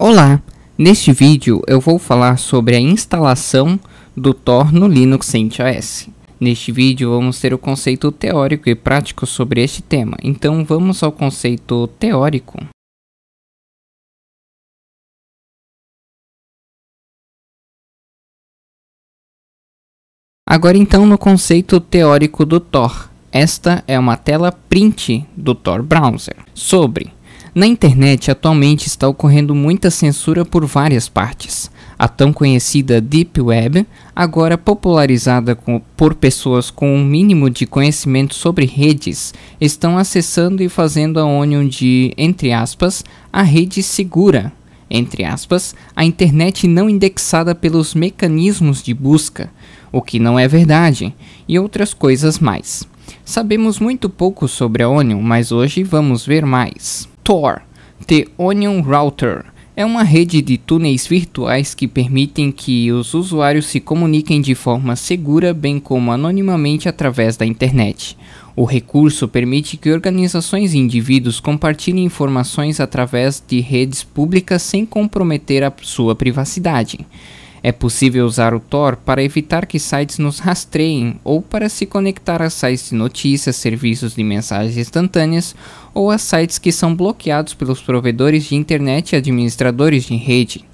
Olá! Neste vídeo eu vou falar sobre a instalação do Tor no Linux CentOS. Neste vídeo vamos ter o conceito teórico e prático sobre este tema, então vamos ao conceito teórico. Agora então no conceito teórico do Tor. Esta é uma tela print do Tor Browser sobre na internet atualmente está ocorrendo muita censura por várias partes. A tão conhecida Deep Web, agora popularizada com, por pessoas com um mínimo de conhecimento sobre redes, estão acessando e fazendo a Onion de, entre aspas, a rede segura, entre aspas, a internet não indexada pelos mecanismos de busca, o que não é verdade, e outras coisas mais. Sabemos muito pouco sobre a Onion, mas hoje vamos ver mais. Tor, The Onion Router, é uma rede de túneis virtuais que permitem que os usuários se comuniquem de forma segura, bem como anonimamente através da internet. O recurso permite que organizações e indivíduos compartilhem informações através de redes públicas sem comprometer a sua privacidade. É possível usar o Tor para evitar que sites nos rastreiem ou para se conectar a sites de notícias, serviços de mensagens instantâneas ou a sites que são bloqueados pelos provedores de internet e administradores de rede.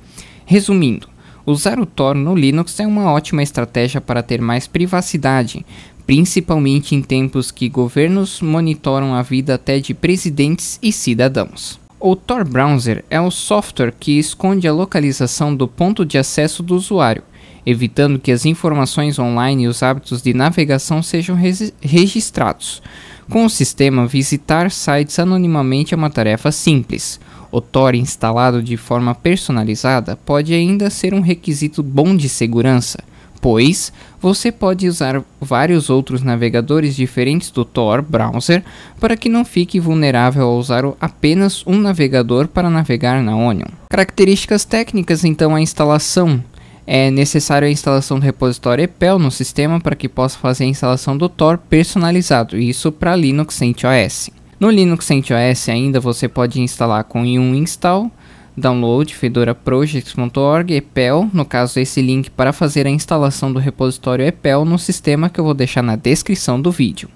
Resumindo, usar o Tor no Linux é uma ótima estratégia para ter mais privacidade, principalmente em tempos que governos monitoram a vida até de presidentes e cidadãos. O Tor Browser é um software que esconde a localização do ponto de acesso do usuário, evitando que as informações online e os hábitos de navegação sejam registrados. Com o sistema, visitar sites anonimamente é uma tarefa simples. O Tor instalado de forma personalizada pode ainda ser um requisito bom de segurança depois, você pode usar vários outros navegadores diferentes do Tor browser para que não fique vulnerável ao usar apenas um navegador para navegar na Onion. Características técnicas então a instalação. É necessário a instalação do repositório EPEL no sistema para que possa fazer a instalação do Tor personalizado, isso para Linux CentOS. No Linux CentOS ainda você pode instalar com um install download fedoraprojects.org EPEL, no caso esse link para fazer a instalação do repositório EPEL no sistema que eu vou deixar na descrição do vídeo.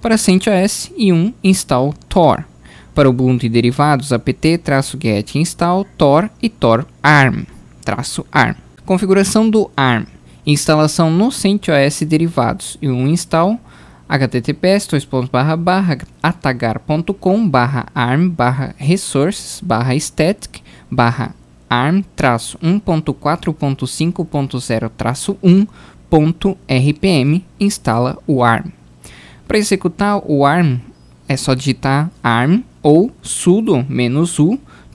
Para CentOS e um install Tor. Para Ubuntu e derivados apt-get install Tor e Tor ARM. Traço ARM. Configuração do ARM. Instalação no CentOS derivados e um install https atagar.com arm resources static barra arm-1.4.5.0-1.rpm traço traço instala o ARM. Para executar o ARM, é só digitar ARM ou sudo-u menos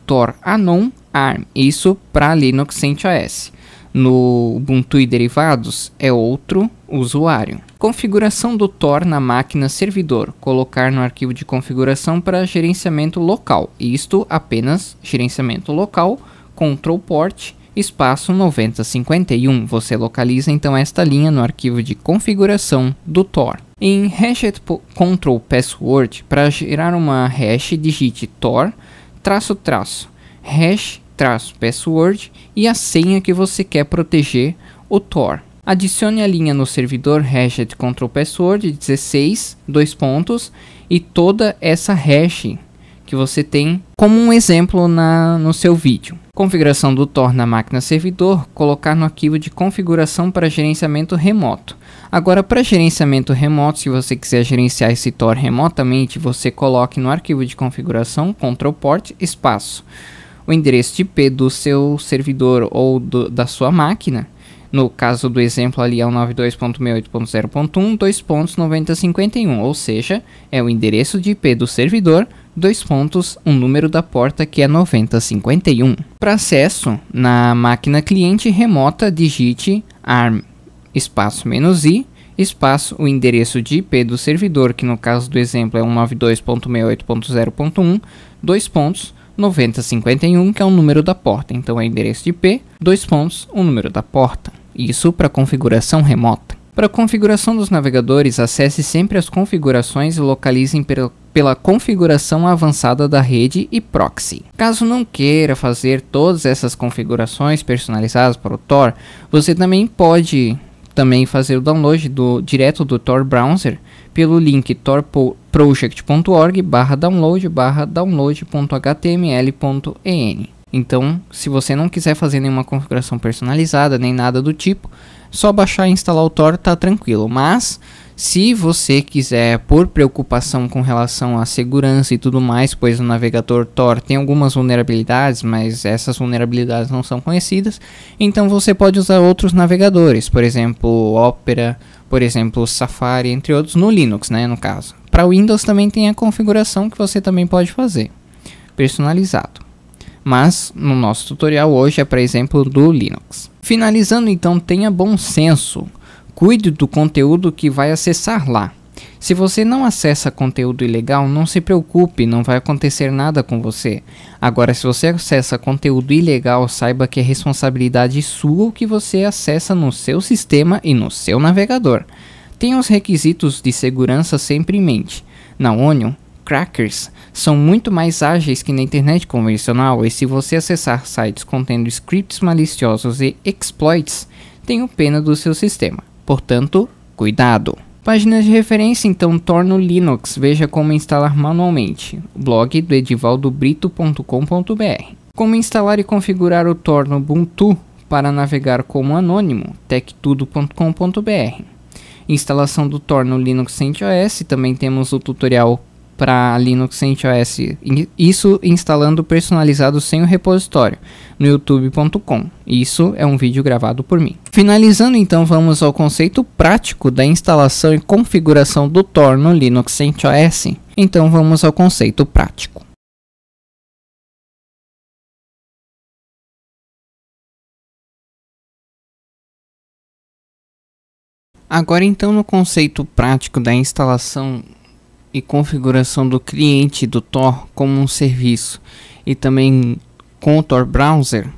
tor anon arm, isso para Linux CentOS no Ubuntu e derivados é outro usuário. Configuração do Tor na máquina servidor. Colocar no arquivo de configuração para gerenciamento local. Isto apenas gerenciamento local, control port, espaço 9051. Você localiza então esta linha no arquivo de configuração do Tor. Em hash control password, para gerar uma hash, digite tor traço traço hash traço password e a senha que você quer proteger o Tor. Adicione a linha no servidor hashed control password 16, dois pontos, e toda essa hash que você tem como um exemplo na, no seu vídeo. Configuração do Tor na máquina servidor, colocar no arquivo de configuração para gerenciamento remoto. Agora para gerenciamento remoto, se você quiser gerenciar esse Tor remotamente, você coloque no arquivo de configuração control Port espaço o endereço de IP do seu servidor ou do, da sua máquina. No caso do exemplo ali é o 92.68.0.1, ou seja, é o endereço de IP do servidor, dois pontos, um número da porta que é 9051. Para acesso, na máquina cliente remota, digite ARM espaço menos "-i", espaço o endereço de IP do servidor, que no caso do exemplo é 192.68.0.1, dois pontos, 9051, que é o número da porta, então é endereço de IP, dois pontos, o número da porta. Isso para configuração remota. Para configuração dos navegadores, acesse sempre as configurações e localizem pela, configuração avançada da rede e proxy. Caso não queira fazer todas essas configurações personalizadas para o Tor, você também pode também fazer o download do, direto do Tor Browser pelo link torpo project.org download download.html.en. Então, se você não quiser fazer nenhuma configuração personalizada, nem nada do tipo, só baixar e instalar o Tor tá tranquilo. Mas, se você quiser, por preocupação com relação à segurança e tudo mais, pois o navegador Tor tem algumas vulnerabilidades, mas essas vulnerabilidades não são conhecidas, então você pode usar outros navegadores, por exemplo, Opera, por exemplo, Safari, entre outros, no Linux, né, no caso. Para Windows também tem a configuração que você também pode fazer, personalizado. Mas no nosso tutorial hoje é para exemplo do Linux. Finalizando então, tenha bom senso. Cuide do conteúdo que vai acessar lá. Se você não acessa conteúdo ilegal, não se preocupe, não vai acontecer nada com você. Agora, se você acessa conteúdo ilegal, saiba que é responsabilidade sua o que você acessa no seu sistema e no seu navegador. Tenha os requisitos de segurança sempre em mente. Na Onion, crackers são muito mais ágeis que na internet convencional e se você acessar sites contendo scripts maliciosos e exploits, tenho pena do seu sistema. Portanto, cuidado. Páginas de referência então Torno Linux, veja como instalar manualmente. Blog do edivaldobrito.com.br. Como instalar e configurar o Torno Ubuntu para navegar como anônimo, techtudo.com.br instalação do Tor no Linux CentOS, também temos o tutorial para Linux CentOS, isso instalando personalizado sem o repositório, no youtube.com. Isso é um vídeo gravado por mim. Finalizando então, vamos ao conceito prático da instalação e configuração do Tor no Linux CentOS. Então vamos ao conceito prático. Agora então no conceito prático da instalação e configuração do cliente do Tor como um serviço e também com o Tor Browser,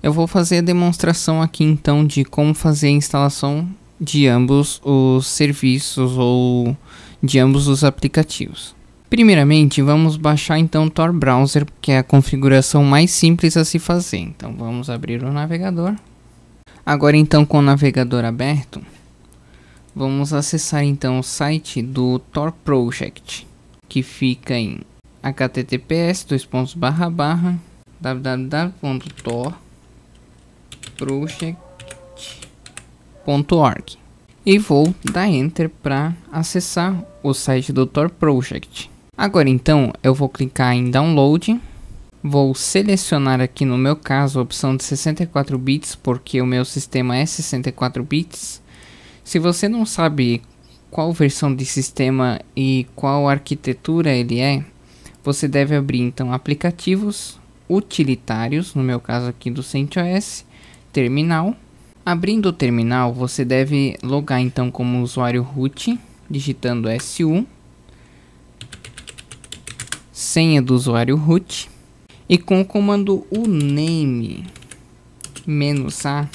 eu vou fazer a demonstração aqui então de como fazer a instalação de ambos os serviços ou de ambos os aplicativos. Primeiramente, vamos baixar então o Tor Browser, que é a configuração mais simples a se fazer. Então vamos abrir o navegador. Agora então com o navegador aberto, Vamos acessar então o site do Tor Project, que fica em https www.torproject.org e vou dar enter para acessar o site do Tor Project. Agora então eu vou clicar em download, vou selecionar aqui no meu caso a opção de 64 bits porque o meu sistema é 64 bits se você não sabe qual versão de sistema e qual arquitetura ele é, você deve abrir então aplicativos utilitários, no meu caso aqui do CentOS, terminal. Abrindo o terminal, você deve logar então como usuário root, digitando su, senha do usuário root e com o comando uname-a,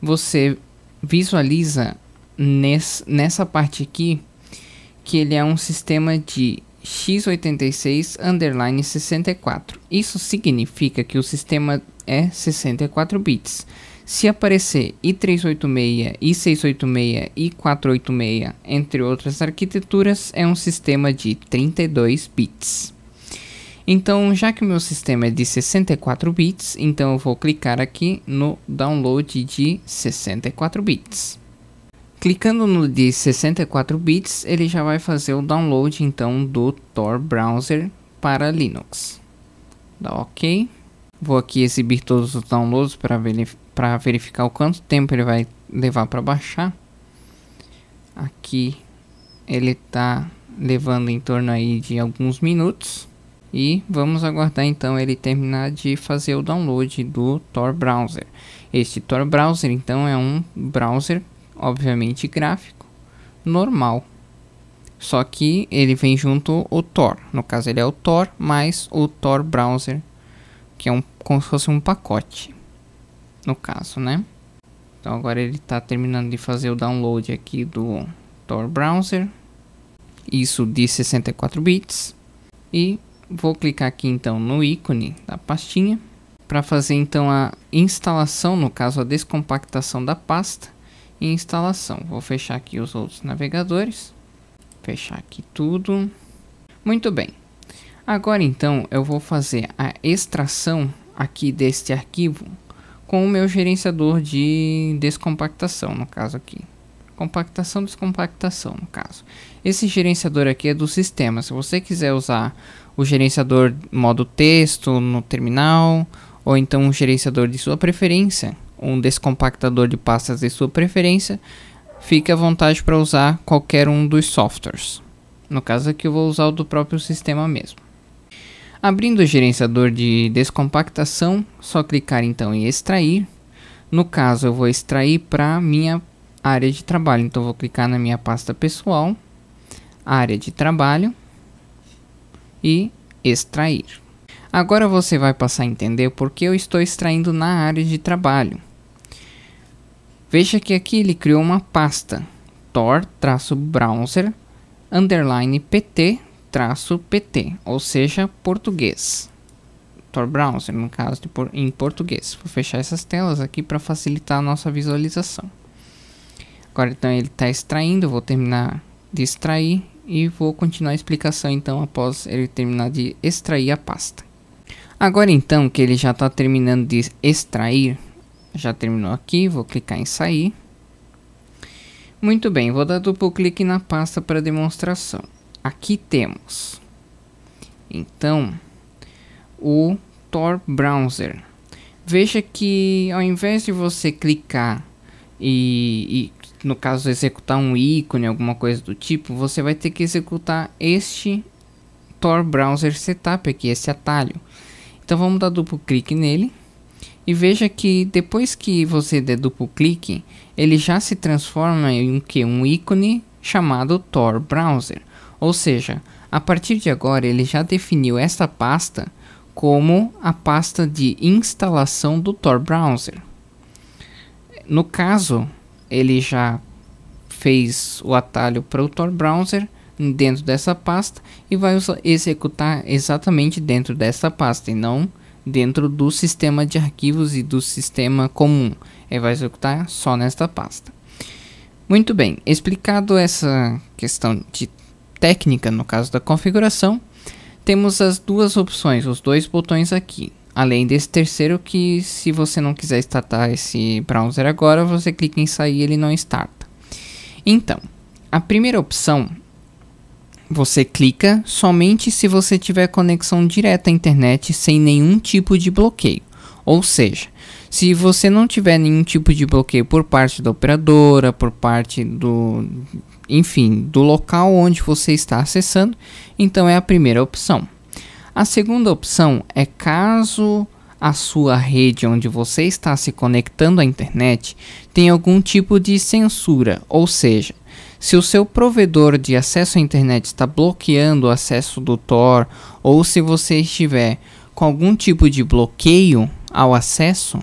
você visualiza nesse, nessa parte aqui, que ele é um sistema de x86 underline 64. Isso significa que o sistema é 64 bits. Se aparecer i386, i686 e 486, entre outras arquiteturas, é um sistema de 32 bits. Então, já que o meu sistema é de 64 bits, então eu vou clicar aqui no download de 64 bits. Clicando no de 64 bits, ele já vai fazer o download então do Tor Browser para Linux. Dá OK. Vou aqui exibir todos os downloads para verif verificar o quanto tempo ele vai levar para baixar. Aqui ele está levando em torno aí de alguns minutos. E vamos aguardar então ele terminar de fazer o download do Tor Browser. Este Tor Browser então é um browser obviamente gráfico, normal. Só que ele vem junto o Tor. No caso, ele é o Tor mais o Tor Browser, que é um, como se fosse um pacote. No caso, né? Então agora ele está terminando de fazer o download aqui do Tor Browser. Isso de 64 bits. E vou clicar aqui então no ícone da pastinha para fazer então a instalação, no caso a descompactação da pasta e instalação. Vou fechar aqui os outros navegadores. Fechar aqui tudo. Muito bem. Agora então eu vou fazer a extração aqui deste arquivo com o meu gerenciador de descompactação, no caso aqui. Compactação, descompactação, no caso. Esse gerenciador aqui é do sistema. Se você quiser usar o gerenciador modo texto no terminal, ou então um gerenciador de sua preferência, um descompactador de pastas de sua preferência, fique à vontade para usar qualquer um dos softwares. No caso aqui eu vou usar o do próprio sistema mesmo. Abrindo o gerenciador de descompactação, só clicar então em extrair. No caso eu vou extrair para minha área de trabalho, então vou clicar na minha pasta pessoal, área de trabalho e extrair. Agora você vai passar a entender por que eu estou extraindo na área de trabalho. Veja que aqui ele criou uma pasta tor-browser underline pt-pt, ou seja, português. Tor Browser, no caso, de por, em português. Vou fechar essas telas aqui para facilitar a nossa visualização. Agora então ele está extraindo, vou terminar de extrair e vou continuar a explicação então após ele terminar de extrair a pasta. Agora então que ele já está terminando de extrair, já terminou aqui, vou clicar em sair. Muito bem, vou dar duplo clique na pasta para demonstração. Aqui temos, então, o Tor Browser. Veja que ao invés de você clicar e, e no caso executar um ícone, alguma coisa do tipo, você vai ter que executar este Tor Browser Setup aqui, esse atalho. Então vamos dar duplo clique nele. E veja que depois que você der duplo clique, ele já se transforma em que um ícone chamado Tor Browser. Ou seja, a partir de agora ele já definiu esta pasta como a pasta de instalação do Tor Browser. No caso, ele já fez o atalho para o Tor Browser dentro dessa pasta e vai executar exatamente dentro dessa pasta e não dentro do sistema de arquivos e do sistema comum. Ele é, vai executar só nesta pasta. Muito bem, explicado essa questão de técnica no caso da configuração, temos as duas opções, os dois botões aqui. Além desse terceiro que se você não quiser startar esse browser agora, você clica em sair e ele não starta. Então, a primeira opção você clica somente se você tiver conexão direta à internet sem nenhum tipo de bloqueio. Ou seja, se você não tiver nenhum tipo de bloqueio por parte da operadora, por parte do, enfim, do local onde você está acessando, então é a primeira opção. A segunda opção é caso a sua rede onde você está se conectando à internet tem algum tipo de censura, ou seja, se o seu provedor de acesso à internet está bloqueando o acesso do Tor ou se você estiver com algum tipo de bloqueio ao acesso,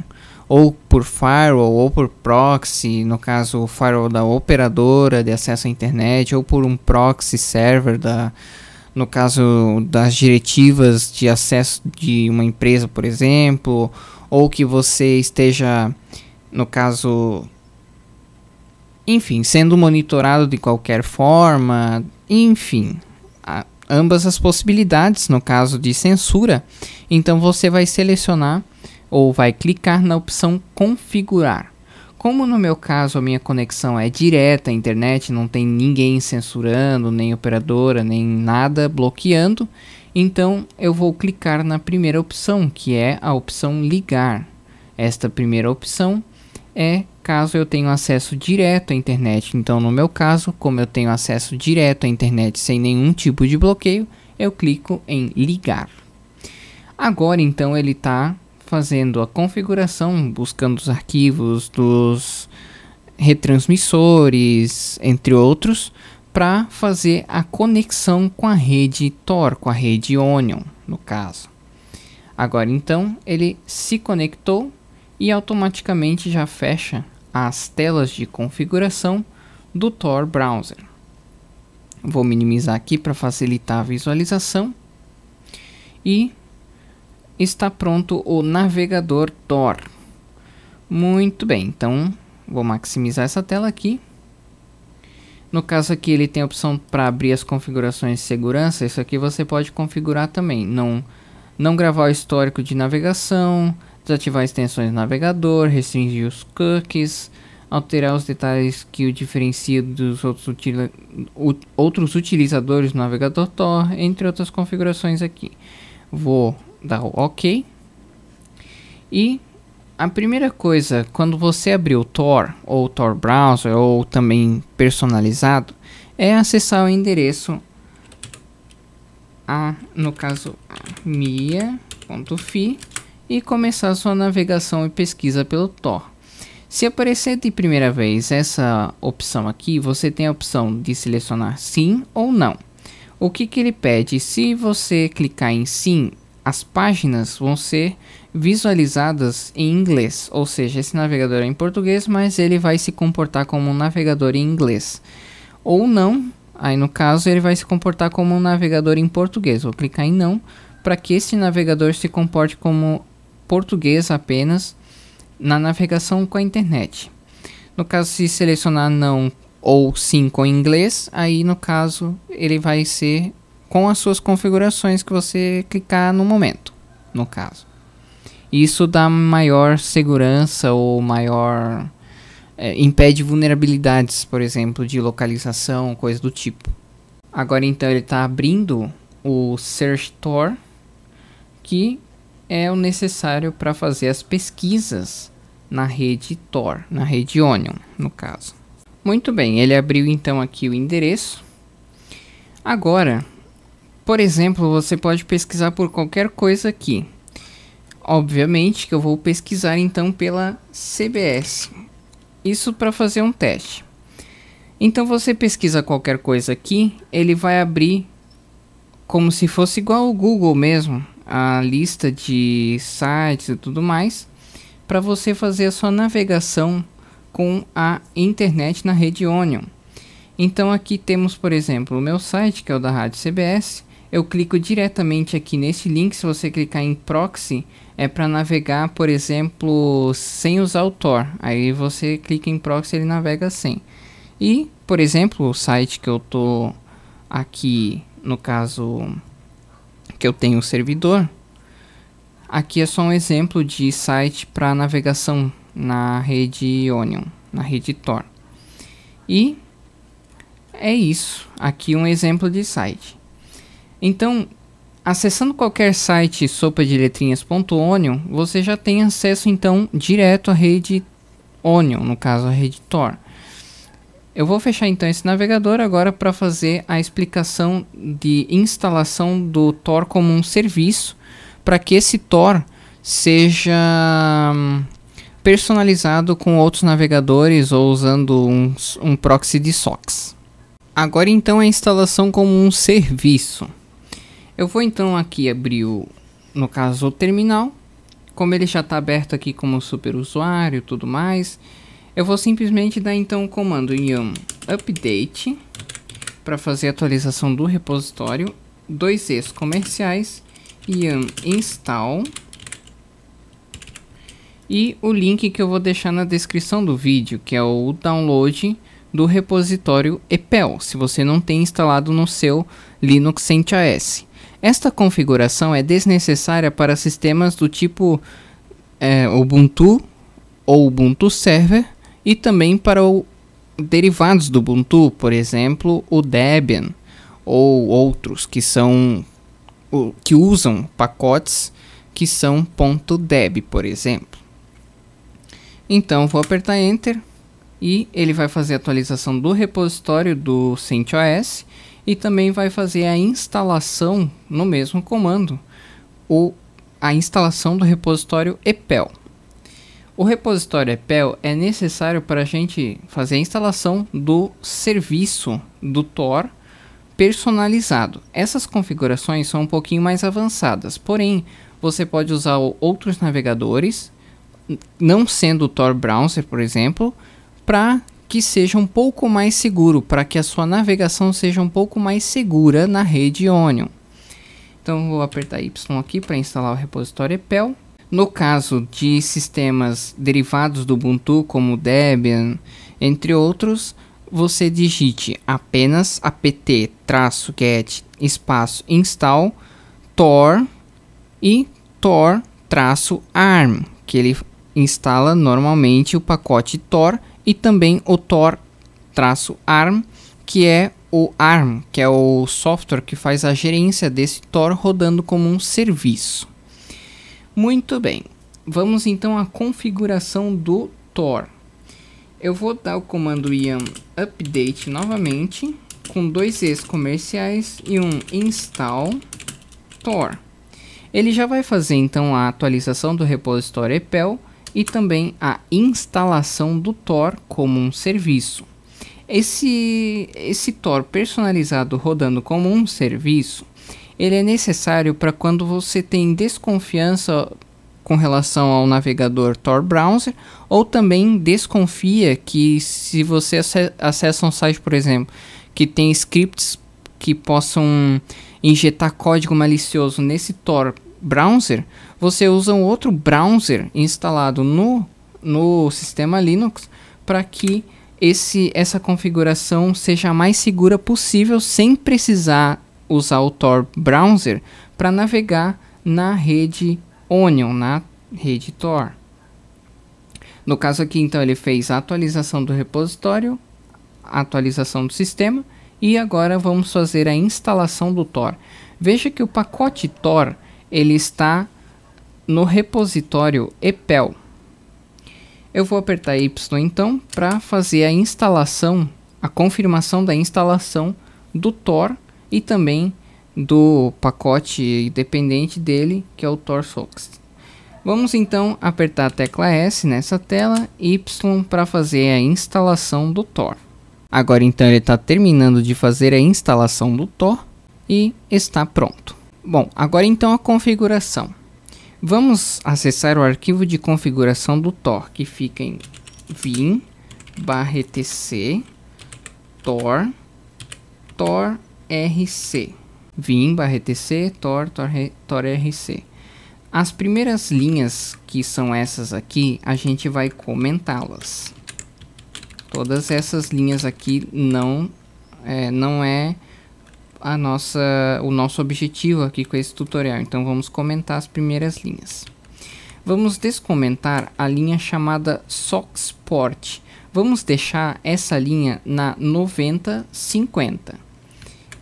ou por firewall ou por proxy, no caso o firewall da operadora de acesso à internet, ou por um proxy server da no caso das diretivas de acesso de uma empresa, por exemplo, ou que você esteja no caso enfim, sendo monitorado de qualquer forma, enfim, ambas as possibilidades no caso de censura. Então você vai selecionar ou vai clicar na opção configurar. Como no meu caso a minha conexão é direta à internet, não tem ninguém censurando, nem operadora, nem nada bloqueando, então eu vou clicar na primeira opção, que é a opção ligar. Esta primeira opção é caso eu tenha acesso direto à internet. Então, no meu caso, como eu tenho acesso direto à internet sem nenhum tipo de bloqueio, eu clico em ligar. Agora, então, ele está fazendo a configuração, buscando os arquivos dos retransmissores, entre outros, para fazer a conexão com a rede Tor, com a rede Onion, no caso. Agora então ele se conectou e automaticamente já fecha as telas de configuração do Tor Browser. Vou minimizar aqui para facilitar a visualização. E está pronto o navegador Tor. Muito bem, então vou maximizar essa tela aqui. No caso aqui ele tem a opção para abrir as configurações de segurança, isso aqui você pode configurar também, não, não gravar o histórico de navegação, desativar extensões do navegador, restringir os cookies, alterar os detalhes que o diferenciam dos outros, outros utilizadores do navegador Tor, entre outras configurações aqui. Vou dar o OK. E a primeira coisa, quando você abrir o Tor, ou o Tor Browser, ou também personalizado, é acessar o endereço a, no caso, mia.fi e começar sua navegação e pesquisa pelo Tor. Se aparecer de primeira vez essa opção aqui, você tem a opção de selecionar sim ou não. O que, que ele pede? Se você clicar em sim, as páginas vão ser visualizadas em inglês, ou seja, esse navegador é em português, mas ele vai se comportar como um navegador em inglês. Ou não, aí no caso ele vai se comportar como um navegador em português. Vou clicar em não para que esse navegador se comporte como português apenas na navegação com a internet. No caso, se selecionar não ou sim com inglês, aí no caso ele vai ser com as suas configurações que você clicar no momento, no caso. Isso dá maior segurança ou maior é, impede vulnerabilidades, por exemplo, de localização, coisa do tipo. Agora então ele está abrindo o Search Tor, que é o necessário para fazer as pesquisas na rede Tor, na rede Onion, no caso. Muito bem, ele abriu então aqui o endereço. Agora, por exemplo, você pode pesquisar por qualquer coisa aqui. Obviamente que eu vou pesquisar então pela CBS. Isso para fazer um teste. Então você pesquisa qualquer coisa aqui, ele vai abrir como se fosse igual ao Google mesmo, a lista de sites e tudo mais para você fazer a sua navegação com a internet na rede Onion. Então aqui temos, por exemplo, o meu site, que é o da Rádio CBS. Eu clico diretamente aqui nesse link, se você clicar em proxy, é para navegar, por exemplo, sem usar o Tor. Aí você clica em proxy, ele navega sem. E, por exemplo, o site que eu tô aqui, no caso, que eu tenho um servidor. Aqui é só um exemplo de site para navegação na rede Onion, na rede Tor. E é isso. Aqui um exemplo de site. Então, acessando qualquer site sopa de letrinhas.onion, você já tem acesso então direto à rede Onion, no caso a rede Tor. Eu vou fechar então esse navegador agora para fazer a explicação de instalação do Tor como um serviço para que esse Tor seja hum, personalizado com outros navegadores ou usando um, um proxy de socks. Agora então a instalação como um serviço. Eu vou então aqui abrir o, no caso o terminal, como ele já está aberto aqui como super usuário e tudo mais, eu vou simplesmente dar então o comando yum update para fazer a atualização do repositório, dois es comerciais, yum install e o link que eu vou deixar na descrição do vídeo, que é o download do repositório EPEL, se você não tem instalado no seu Linux CentOS. Esta configuração é desnecessária para sistemas do tipo é, Ubuntu ou Ubuntu Server e também para o, derivados do Ubuntu, por exemplo, o Debian ou outros que são que usam pacotes que são .deb, por exemplo. Então vou apertar enter e ele vai fazer a atualização do repositório do CentOS e também vai fazer a instalação no mesmo comando o a instalação do repositório EPEL. O repositório EPEL é necessário para a gente fazer a instalação do serviço do Tor personalizado. Essas configurações são um pouquinho mais avançadas, porém você pode usar outros navegadores, não sendo o Tor Browser, por exemplo, para que seja um pouco mais seguro, para que a sua navegação seja um pouco mais segura na rede Onion. Então vou apertar Y aqui para instalar o repositório EPEL. No caso de sistemas derivados do Ubuntu, como Debian, entre outros, você digite apenas apt-get espaço install tor e tor-arm, que ele instala normalmente o pacote tor e também o tor-arm, que é o ARM, que é o software que faz a gerência desse tor rodando como um serviço. Muito bem, vamos então à configuração do Tor. Eu vou dar o comando yum update novamente, com dois ex comerciais e um install Tor. Ele já vai fazer então a atualização do repositório EPEL e também a instalação do Tor como um serviço. Esse, esse Tor personalizado rodando como um serviço ele é necessário para quando você tem desconfiança com relação ao navegador Tor Browser, ou também desconfia que se você acessa um site, por exemplo, que tem scripts que possam injetar código malicioso nesse Tor Browser, você usa um outro browser instalado no, no sistema Linux para que esse, essa configuração seja a mais segura possível sem precisar usar o Tor Browser para navegar na rede Onion, na rede Tor. No caso aqui, então, ele fez a atualização do repositório, a atualização do sistema e agora vamos fazer a instalação do Tor. Veja que o pacote Tor ele está no repositório EPEL. Eu vou apertar Y então para fazer a instalação, a confirmação da instalação do Tor e também do pacote dependente dele, que é o Torsox. Vamos então apertar a tecla S nessa tela Y para fazer a instalação do Tor. Agora então ele está terminando de fazer a instalação do Tor e está pronto. Bom, agora então a configuração. Vamos acessar o arquivo de configuração do Tor, que fica em vim barra etc tor tor RC. Vim barra ETC, Tor, Tor, Tor RC. As primeiras linhas que são essas aqui, a gente vai comentá-las. Todas essas linhas aqui não é, não é a nossa, o nosso objetivo aqui com esse tutorial. Então vamos comentar as primeiras linhas. Vamos descomentar a linha chamada Soxport. Vamos deixar essa linha na 9050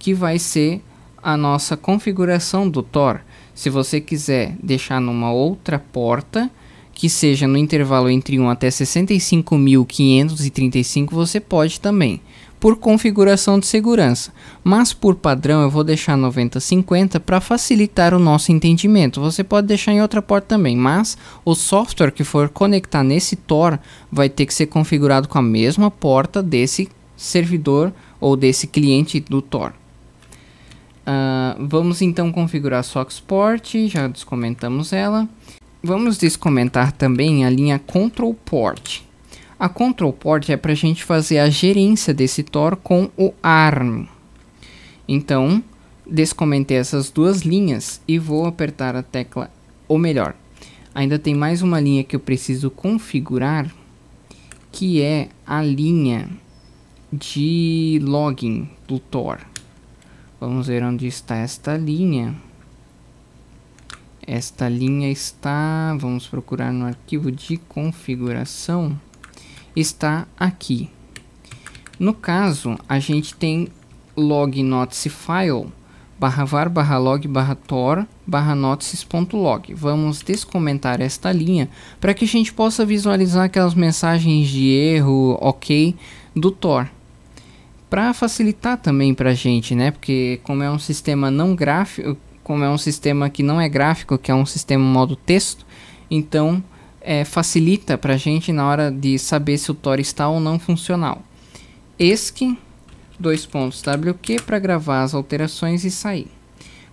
que vai ser a nossa configuração do Tor. Se você quiser deixar numa outra porta, que seja no intervalo entre 1 até 65.535, você pode também, por configuração de segurança. Mas por padrão eu vou deixar 9050 para facilitar o nosso entendimento. Você pode deixar em outra porta também, mas o software que for conectar nesse Tor vai ter que ser configurado com a mesma porta desse servidor ou desse cliente do Tor. Uh, vamos então configurar SoxPort, já descomentamos ela. Vamos descomentar também a linha Control Port. A Control Port é para a gente fazer a gerência desse Tor com o ARM. Então, descomentei essas duas linhas e vou apertar a tecla, ou melhor, ainda tem mais uma linha que eu preciso configurar, que é a linha de login do Tor. Vamos ver onde está esta linha. Esta linha está, vamos procurar no arquivo de configuração, está aqui. No caso, a gente tem log notice file barra var barra log barra tor barra notices.log. Vamos descomentar esta linha para que a gente possa visualizar aquelas mensagens de erro, ok, do tor para facilitar também para a gente, né? Porque como é um sistema não gráfico, como é um sistema que não é gráfico, que é um sistema modo texto, então é, facilita para a gente na hora de saber se o Tor está ou não funcional. ESC, dois pontos WQ para gravar as alterações e sair.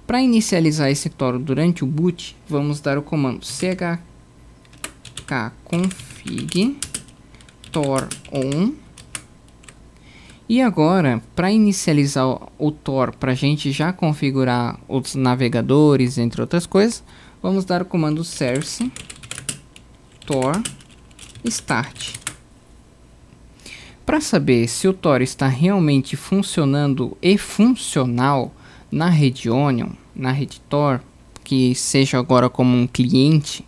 Para inicializar esse Tor durante o boot, vamos dar o comando chkconfig tor on e agora, para inicializar o Tor, para a gente já configurar os navegadores, entre outras coisas, vamos dar o comando service tor start. Para saber se o Tor está realmente funcionando e funcional na rede Onion, na rede Tor, que seja agora como um cliente,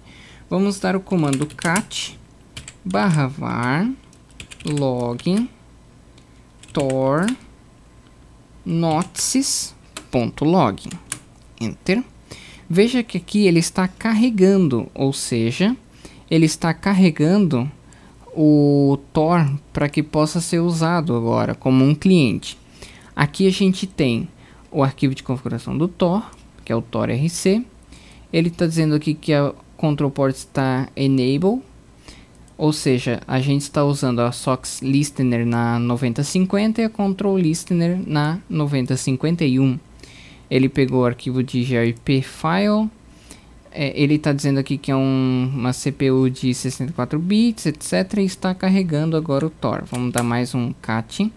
vamos dar o comando cat barra var login store notices.log. Enter. Veja que aqui ele está carregando, ou seja, ele está carregando o Tor para que possa ser usado agora como um cliente. Aqui a gente tem o arquivo de configuração do Tor, que é o Tor RC. Ele está dizendo aqui que a control port está enable, ou seja, a gente está usando a Sox Listener na 9050 e a Control Listener na 9051. Ele pegou o arquivo de GIP file. É, ele está dizendo aqui que é um, uma CPU de 64 bits, etc. E está carregando agora o Tor. Vamos dar mais um cat.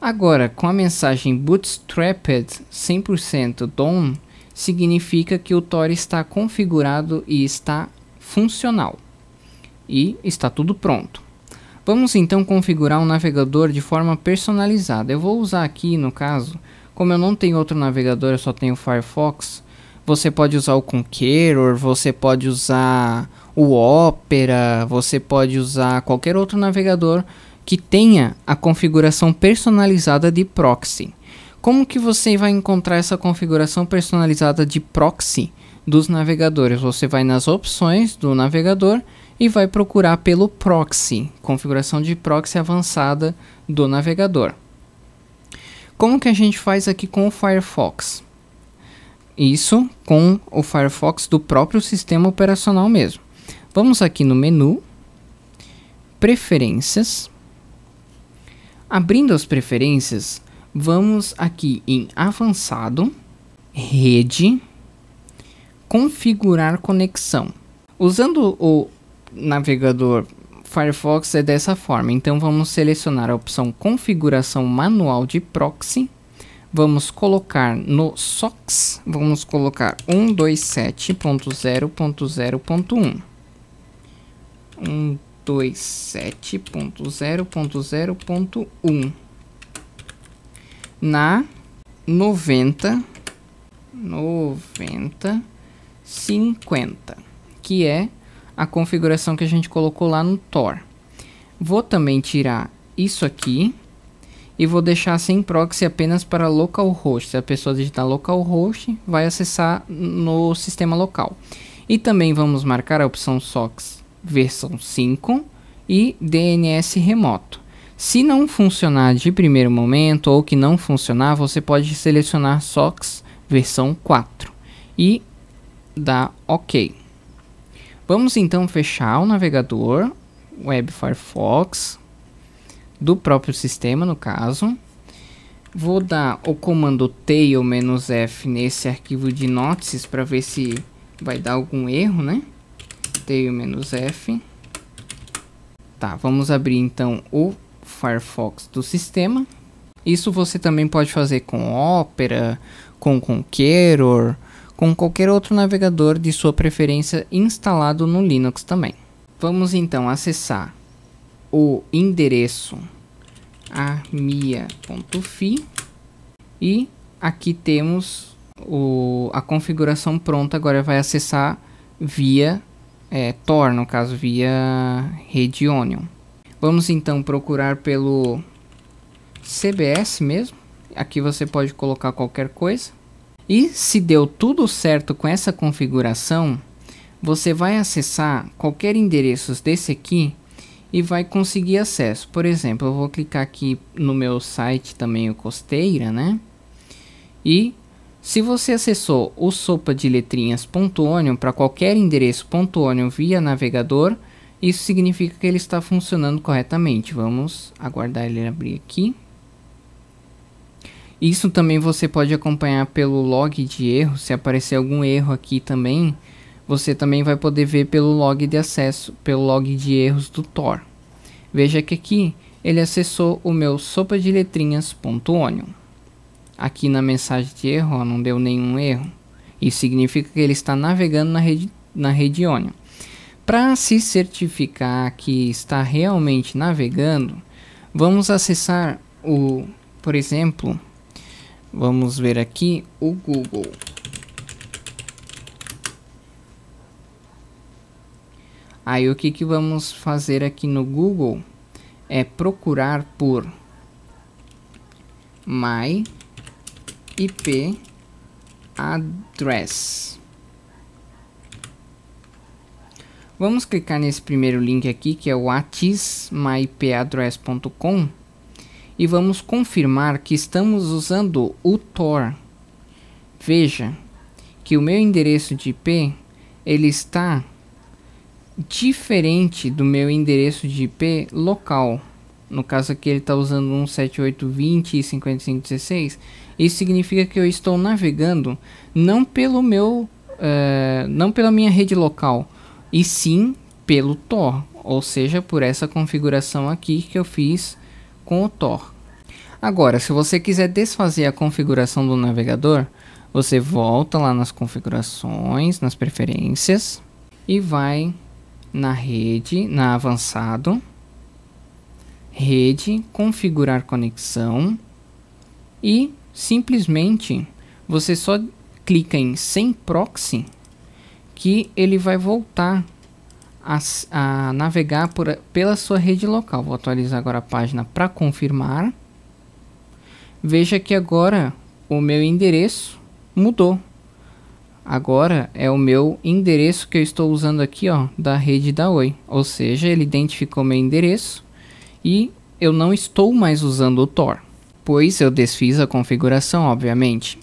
Agora, com a mensagem bootstrapped 100% DOM, significa que o Tor está configurado e está funcional e está tudo pronto. Vamos então configurar um navegador de forma personalizada. Eu vou usar aqui no caso, como eu não tenho outro navegador, eu só tenho Firefox. Você pode usar o Conqueror, você pode usar o Opera, você pode usar qualquer outro navegador que tenha a configuração personalizada de proxy. Como que você vai encontrar essa configuração personalizada de proxy dos navegadores? Você vai nas opções do navegador e vai procurar pelo proxy, configuração de proxy avançada do navegador. Como que a gente faz aqui com o Firefox? Isso com o Firefox do próprio sistema operacional mesmo. Vamos aqui no menu, preferências. Abrindo as preferências, vamos aqui em avançado, rede, configurar conexão. Usando o navegador Firefox é dessa forma. Então vamos selecionar a opção configuração manual de proxy. Vamos colocar no SOX, vamos colocar 127.0.0.1. 127.0.0.1 na 90 90 50, que é a configuração que a gente colocou lá no Tor. Vou também tirar isso aqui e vou deixar sem proxy apenas para localhost. Se a pessoa digitar localhost, vai acessar no sistema local. E também vamos marcar a opção SOX versão 5 e DNS remoto. Se não funcionar de primeiro momento ou que não funcionar, você pode selecionar SOX versão 4 e dar OK. Vamos então fechar o navegador Web Firefox do próprio sistema, no caso. Vou dar o comando tail-f nesse arquivo de notices para ver se vai dar algum erro, né? tail-f. Tá, vamos abrir então o Firefox do sistema. Isso você também pode fazer com Opera, com Conqueror, com qualquer outro navegador de sua preferência instalado no Linux também. Vamos então acessar o endereço armia.fi e aqui temos o, a configuração pronta, agora vai acessar via é, Tor, no caso via rede Onion. Vamos então procurar pelo CBS mesmo, aqui você pode colocar qualquer coisa e se deu tudo certo com essa configuração, você vai acessar qualquer endereço desse aqui e vai conseguir acesso. Por exemplo, eu vou clicar aqui no meu site também o Costeira, né? E se você acessou o sopa de letrinhas.onion para qualquer endereço.onion via navegador, isso significa que ele está funcionando corretamente. Vamos aguardar ele abrir aqui. Isso também você pode acompanhar pelo log de erro, se aparecer algum erro aqui também, você também vai poder ver pelo log de acesso, pelo log de erros do Tor. Veja que aqui ele acessou o meu sopa de letrinhas.onion. Aqui na mensagem de erro ó, não deu nenhum erro. Isso significa que ele está navegando na rede, na rede Onion. Para se certificar que está realmente navegando, vamos acessar o, por exemplo, Vamos ver aqui o Google. Aí o que, que vamos fazer aqui no Google é procurar por my IP address. Vamos clicar nesse primeiro link aqui que é o atismypaddress.com e vamos confirmar que estamos usando o Tor. Veja que o meu endereço de IP ele está diferente do meu endereço de IP local. No caso aqui ele está usando 17820 e 5516. Isso significa que eu estou navegando não pelo meu, uh, não pela minha rede local, e sim pelo Tor, ou seja, por essa configuração aqui que eu fiz com o Tor. Agora, se você quiser desfazer a configuração do navegador, você volta lá nas configurações, nas preferências e vai na rede, na avançado, rede, configurar conexão e simplesmente você só clica em sem proxy que ele vai voltar a, a navegar por, pela sua rede local. Vou atualizar agora a página para confirmar. Veja que agora o meu endereço mudou. Agora é o meu endereço que eu estou usando aqui ó, da rede da Oi. Ou seja, ele identificou meu endereço e eu não estou mais usando o Tor, pois eu desfiz a configuração, obviamente.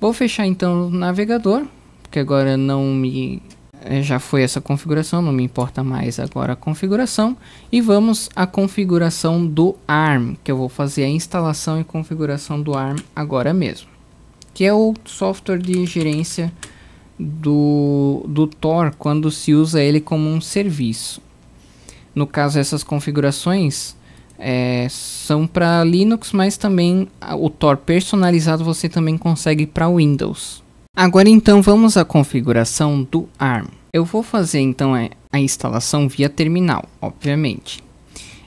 Vou fechar então o navegador, porque agora não me é, já foi essa configuração, não me importa mais agora a configuração. E vamos à configuração do ARM, que eu vou fazer a instalação e configuração do ARM agora mesmo. Que é o software de gerência do, do Tor quando se usa ele como um serviço. No caso, essas configurações é, são para Linux, mas também o Tor personalizado você também consegue para Windows. Agora então vamos à configuração do ARM. Eu vou fazer então a instalação via terminal, obviamente.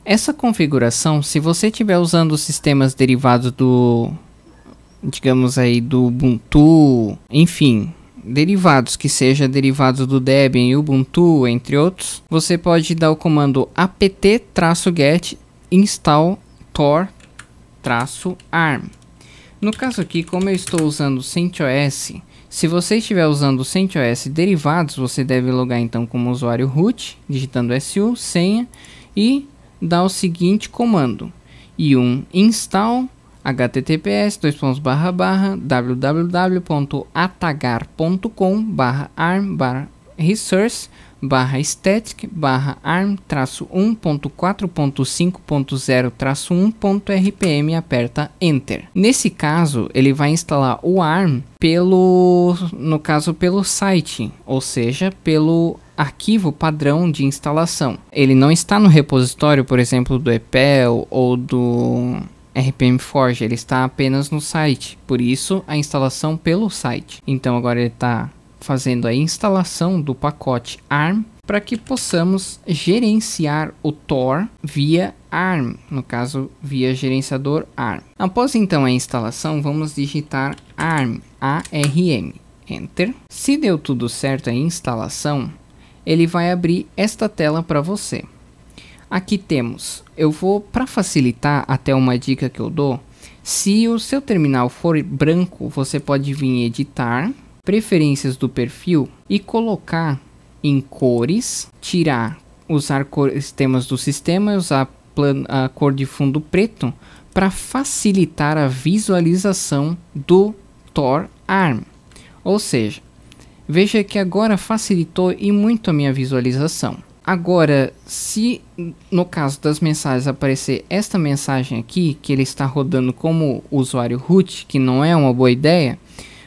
Essa configuração, se você estiver usando sistemas derivados do, digamos aí, do Ubuntu, enfim, derivados que seja derivados do Debian e Ubuntu, entre outros, você pode dar o comando apt-get install tor-arm. No caso aqui, como eu estou usando CentOS, se você estiver usando o CentOS derivados, você deve logar então como usuário root, digitando su, senha e dar o seguinte comando: e um install https www.atagar.com/arm/resource barra static barra arm-1.4.5.0-1.rpm traço aperta enter. Nesse caso, ele vai instalar o arm pelo, no caso pelo site, ou seja, pelo arquivo padrão de instalação. Ele não está no repositório, por exemplo, do EPEL ou do RPM Forge, ele está apenas no site, por isso a instalação pelo site. Então agora ele está fazendo a instalação do pacote ARM para que possamos gerenciar o Tor via ARM, no caso via gerenciador ARM. Após então a instalação, vamos digitar ARM, ARM, Enter. Se deu tudo certo a instalação, ele vai abrir esta tela para você. Aqui temos, eu vou para facilitar até uma dica que eu dou, se o seu terminal for branco, você pode vir editar preferências do perfil e colocar em cores, tirar, usar cores, temas do sistema, usar plan, a cor de fundo preto para facilitar a visualização do Tor Arm. Ou seja, veja que agora facilitou e muito a minha visualização. Agora, se no caso das mensagens aparecer esta mensagem aqui, que ele está rodando como usuário root, que não é uma boa ideia,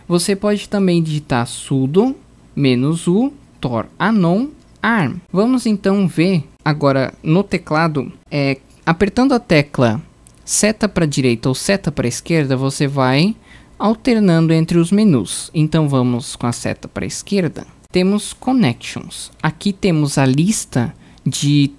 você pode também digitar sudo -u tor anon arm. Vamos então ver agora no teclado, é, apertando a tecla seta para direita ou seta para esquerda, você vai alternando entre os menus. Então vamos com a seta para esquerda. Temos connections. Aqui temos a lista de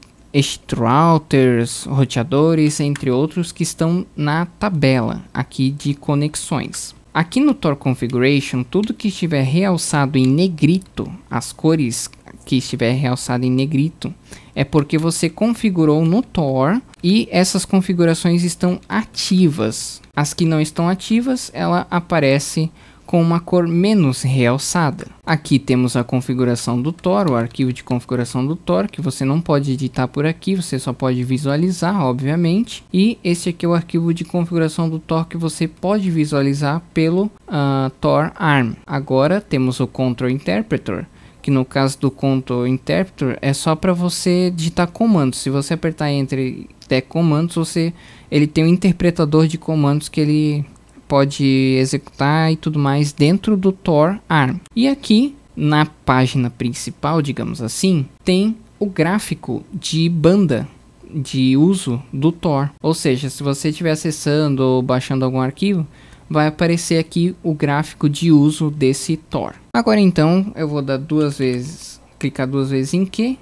routers, roteadores, entre outros que estão na tabela aqui de conexões. Aqui no Tor Configuration, tudo que estiver realçado em negrito, as cores que estiver realçado em negrito, é porque você configurou no Tor e essas configurações estão ativas. As que não estão ativas, ela aparece com uma cor menos realçada. Aqui temos a configuração do Tor, o arquivo de configuração do Tor, que você não pode editar por aqui, você só pode visualizar, obviamente. E esse aqui é o arquivo de configuração do Tor que você pode visualizar pelo uh, Tor ARM. Agora temos o Control Interpreter, que no caso do Control Interpreter é só para você digitar comandos. Se você apertar entre até comandos, você ele tem um interpretador de comandos que ele pode executar e tudo mais dentro do Tor ARM. E aqui na página principal, digamos assim, tem o gráfico de banda de uso do Tor. Ou seja, se você estiver acessando ou baixando algum arquivo, vai aparecer aqui o gráfico de uso desse Tor. Agora então, eu vou dar duas vezes, clicar duas vezes em que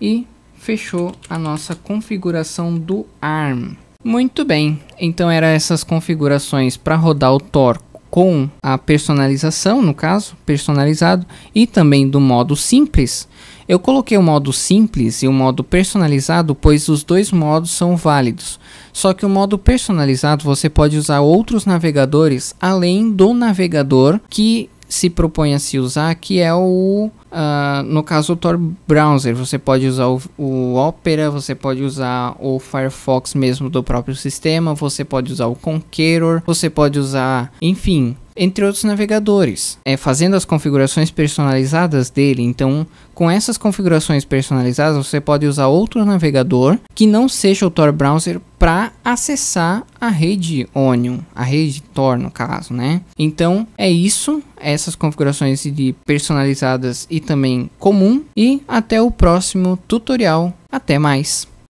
e fechou a nossa configuração do ARM. Muito bem, então eram essas configurações para rodar o Tor com a personalização, no caso, personalizado, e também do modo simples. Eu coloquei o modo simples e o modo personalizado, pois os dois modos são válidos. Só que o modo personalizado você pode usar outros navegadores além do navegador que se propõe a se usar, que é o, uh, no caso, o Tor Browser. Você pode usar o, o, Opera, você pode usar o Firefox mesmo do próprio sistema, você pode usar o Conqueror, você pode usar, enfim, entre outros navegadores, é, fazendo as configurações personalizadas dele. Então, com essas configurações personalizadas, você pode usar outro navegador que não seja o Tor Browser para acessar a rede Onion, a rede Tor no caso, né? Então é isso, essas configurações de personalizadas e também comum e até o próximo tutorial. Até mais.